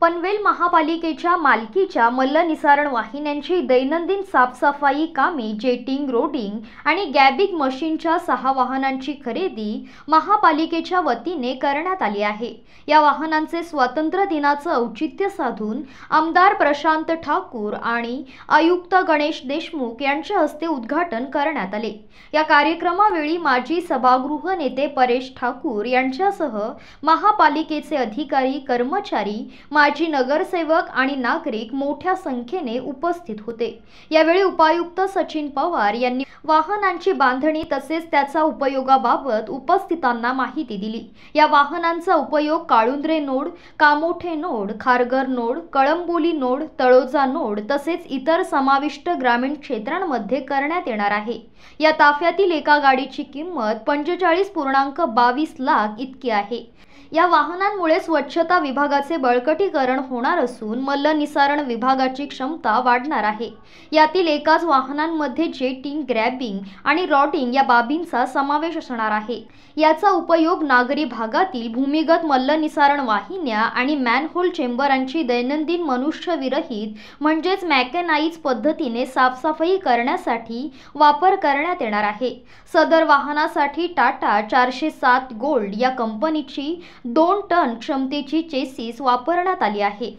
पनवेल महापालिकेच्या मालकीच्या मल्लनिसारण वाहिन्यांची दैनंदिन साफसफाई कामे जेटिंग रोडिंग आणि गॅबिक मशीनच्या सहा वाहनांची खरेदी महापालिकेच्या वतीने करण्यात आली आहे या वाहनांचे स्वातंत्र्य दिनाचं औचित्य साधून आमदार प्रशांत ठाकूर आणि आयुक्त गणेश देशमुख यांच्या हस्ते उद्घाटन करण्यात आले या कार्यक्रमावेळी माजी सभागृह नेते परेश ठाकूर यांच्यासह महापालिकेचे अधिकारी कर्मचारी माजी नगरसेवक आणि नागरिक मोठ्या संख्येने उपस्थित होते यावेळी उपायुक्त सचिन पवार यांनी वाहनांची बांधणी तसेच त्याचा उपयोगाबाबत उपस्थितांना माहिती दिली या वाहनांचा उपयोग Kalundre node Kamothe node Kharghar node Kalamboli node Taloja node तसेच इतर समाविष्ट ग्रामीण क्षेत्रांमध्ये करण्यात येणार आहे या ताफ्यातील एका गाडीची किंमत पंचेचाळीस पूर्णांक बावीस लाख इतकी आहे या वाहनांमुळे स्वच्छता विभागाचे बळकटीकरण होणार असून मल्लनिसारण विभागाची क्षमता वाढणार आहे यातील एकाच वाहनांमध्ये जेटिंग ग्रॅबिंग आणि रॉटिंग या बाबींचा समावेश असणार आहे याचा उपयोग नागरी भागातील भूमिगत मल्लनिसारण वाहिन्या आणि मॅनहोल चेंबरांची दैनंदिन मनुष्यविरहित म्हणजेच मॅकेनाईज पद्धतीने साफसफाई करण्यासाठी वापर करण्यात येणार आहे सदर वाहनासाठी टाटा चारशे सात गोल्ड या कंपनीची दोन टन क्षमतेची चेसिस वापरण्यात आली आहे